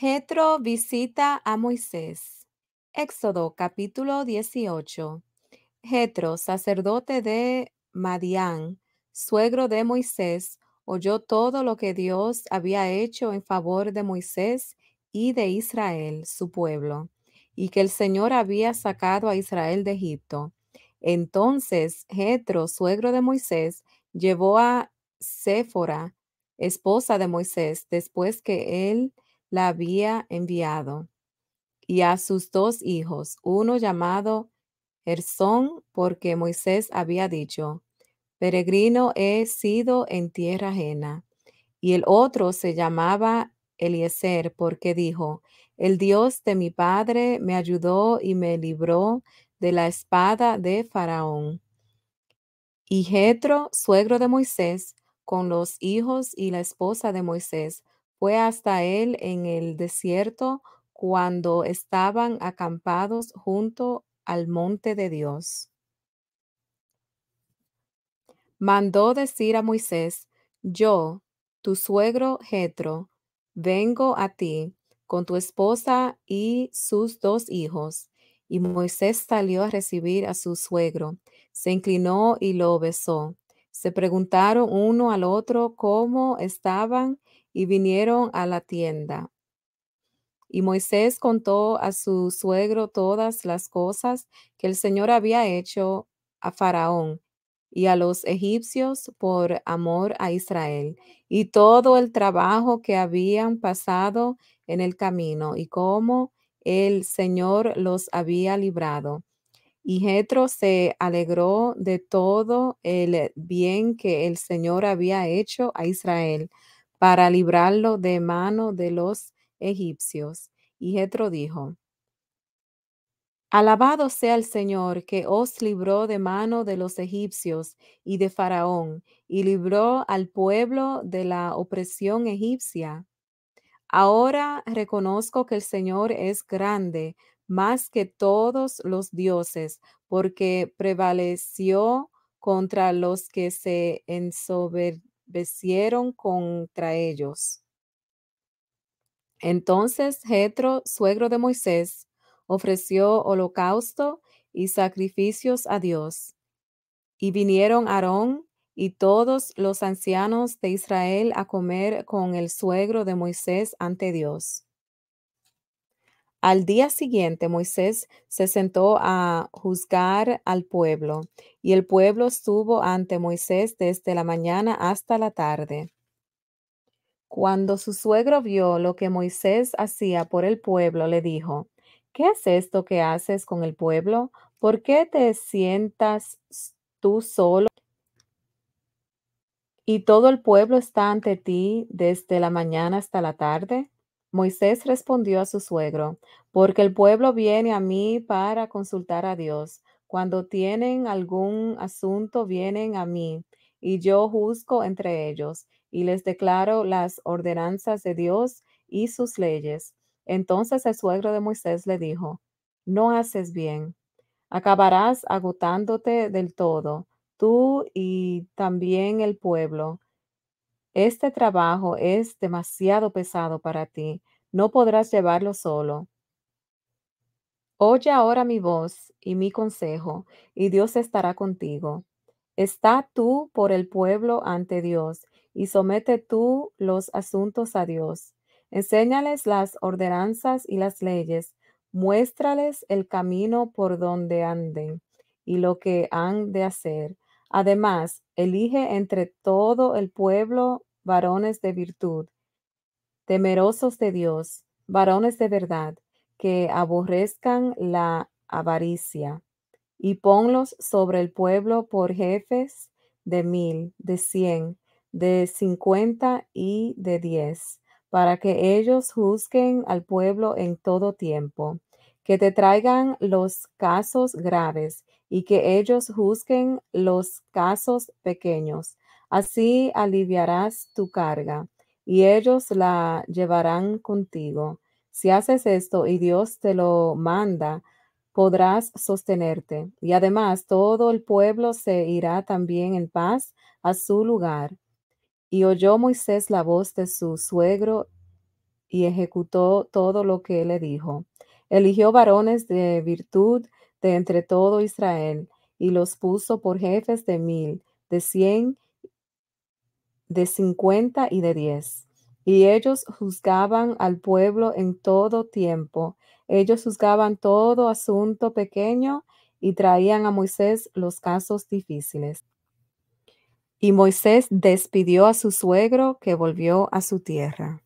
Jetro visita a Moisés. Éxodo capítulo 18. Jetro, sacerdote de Madián, suegro de Moisés, oyó todo lo que Dios había hecho en favor de Moisés y de Israel, su pueblo, y que el Señor había sacado a Israel de Egipto. Entonces Jetro, suegro de Moisés, llevó a Séfora, esposa de Moisés, después que él la había enviado, y a sus dos hijos, uno llamado Gersón, porque Moisés había dicho, peregrino he sido en tierra ajena, y el otro se llamaba Eliezer, porque dijo, el Dios de mi padre me ayudó y me libró de la espada de Faraón. Y Jetro, suegro de Moisés, con los hijos y la esposa de Moisés, fue hasta él en el desierto cuando estaban acampados junto al monte de Dios. Mandó decir a Moisés, yo, tu suegro Jetro, vengo a ti con tu esposa y sus dos hijos. Y Moisés salió a recibir a su suegro, se inclinó y lo besó. Se preguntaron uno al otro cómo estaban y vinieron a la tienda. Y Moisés contó a su suegro todas las cosas que el Señor había hecho a Faraón y a los egipcios por amor a Israel, y todo el trabajo que habían pasado en el camino, y cómo el Señor los había librado. Y Jetro se alegró de todo el bien que el Señor había hecho a Israel para librarlo de mano de los egipcios. Y Jetro dijo: Alabado sea el Señor que os libró de mano de los egipcios y de Faraón, y libró al pueblo de la opresión egipcia. Ahora reconozco que el Señor es grande, más que todos los dioses, porque prevaleció contra los que se ensoberbecieron contra ellos. Entonces Jetro, suegro de Moisés, ofreció holocausto y sacrificios a Dios. Y vinieron Aarón y todos los ancianos de Israel a comer con el suegro de Moisés ante Dios. Al día siguiente Moisés se sentó a juzgar al pueblo, y el pueblo estuvo ante Moisés desde la mañana hasta la tarde. Cuando su suegro vio lo que Moisés hacía por el pueblo, le dijo, ¿Qué es esto que haces con el pueblo? ¿Por qué te sientas tú solo? Y todo el pueblo está ante ti desde la mañana hasta la tarde. Moisés respondió a su suegro, porque el pueblo viene a mí para consultar a Dios. Cuando tienen algún asunto, vienen a mí, y yo juzgo entre ellos, y les declaro las ordenanzas de Dios y sus leyes. Entonces el suegro de Moisés le dijo, no haces bien, acabarás agotándote del todo, tú y también el pueblo este trabajo es demasiado pesado para ti, no podrás llevarlo solo. Oye ahora mi voz y mi consejo, y Dios estará contigo. Está tú por el pueblo ante Dios, y somete tú los asuntos a Dios. Enséñales las ordenanzas y las leyes, muéstrales el camino por donde anden y lo que han de hacer. Además, elige entre todo el pueblo varones de virtud, temerosos de Dios, varones de verdad, que aborrezcan la avaricia, y ponlos sobre el pueblo por jefes de mil, de cien, de cincuenta y de diez, para que ellos juzguen al pueblo en todo tiempo, que te traigan los casos graves y que ellos juzguen los casos pequeños, Así aliviarás tu carga y ellos la llevarán contigo. Si haces esto y Dios te lo manda, podrás sostenerte. Y además todo el pueblo se irá también en paz a su lugar. Y oyó Moisés la voz de su suegro y ejecutó todo lo que le dijo. Eligió varones de virtud de entre todo Israel y los puso por jefes de mil, de cien de cincuenta y de diez. Y ellos juzgaban al pueblo en todo tiempo. Ellos juzgaban todo asunto pequeño y traían a Moisés los casos difíciles. Y Moisés despidió a su suegro que volvió a su tierra.